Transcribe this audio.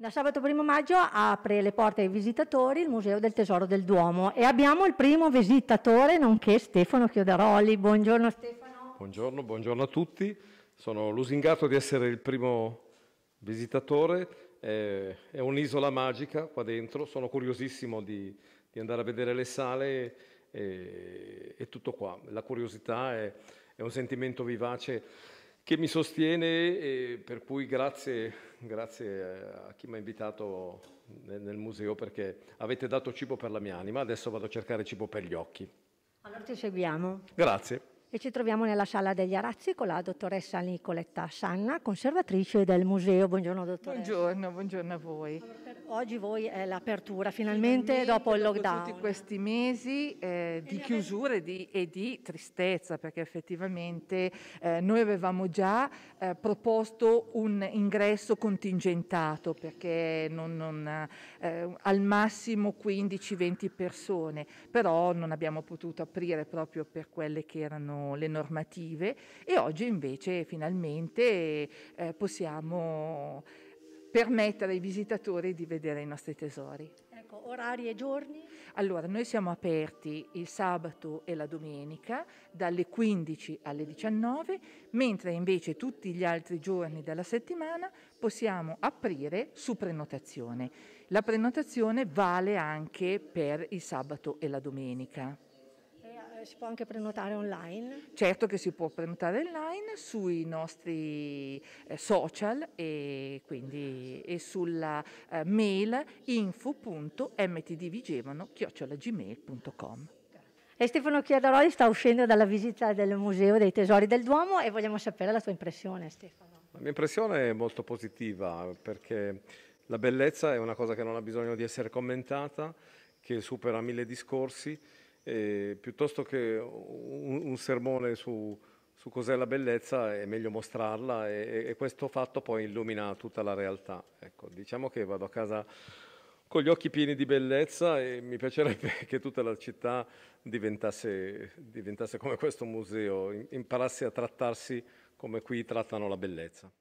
Da sabato 1 maggio apre le porte ai visitatori il Museo del Tesoro del Duomo e abbiamo il primo visitatore, nonché Stefano Chiodaroli. Buongiorno Stefano. Buongiorno, buongiorno a tutti. Sono lusingato di essere il primo visitatore. è un'isola magica qua dentro. Sono curiosissimo di, di andare a vedere le sale e, e tutto qua. La curiosità è, è un sentimento vivace che mi sostiene e per cui grazie, grazie eh, a chi mi ha invitato nel, nel museo perché avete dato cibo per la mia anima, adesso vado a cercare cibo per gli occhi. Allora ti seguiamo. Grazie e ci troviamo nella sala degli arazzi con la dottoressa Nicoletta Sanna, conservatrice del museo. Buongiorno dottoressa. Buongiorno, buongiorno a voi. Oggi voi è eh, l'apertura finalmente, finalmente dopo il lockdown. Dopo tutti questi mesi eh, di chiusura e di, e di, tristezza perché effettivamente eh, noi avevamo già eh, proposto un ingresso contingentato perché non, non, eh, al massimo 15-20 persone, però non abbiamo potuto aprire proprio per quelle che erano le normative e oggi invece finalmente eh, possiamo permettere ai visitatori di vedere i nostri tesori. Ecco, orari e giorni? Allora, noi siamo aperti il sabato e la domenica dalle 15 alle 19, mentre invece tutti gli altri giorni della settimana possiamo aprire su prenotazione. La prenotazione vale anche per il sabato e la domenica. Eh, si può anche prenotare online? Certo che si può prenotare online sui nostri eh, social e quindi e sulla eh, mail info.mtdvigevano.gmail.com e Stefano Chiadaroli sta uscendo dalla visita del Museo dei Tesori del Duomo e vogliamo sapere la tua impressione Stefano. La mia impressione è molto positiva perché la bellezza è una cosa che non ha bisogno di essere commentata, che supera mille discorsi eh, piuttosto che un, un sermone su, su, cos'è la bellezza è meglio mostrarla e, e questo fatto poi illumina tutta la realtà. Ecco, diciamo che vado a casa con gli occhi pieni di bellezza e mi piacerebbe che tutta la città diventasse, diventasse come questo museo, imparasse a trattarsi come qui trattano la bellezza.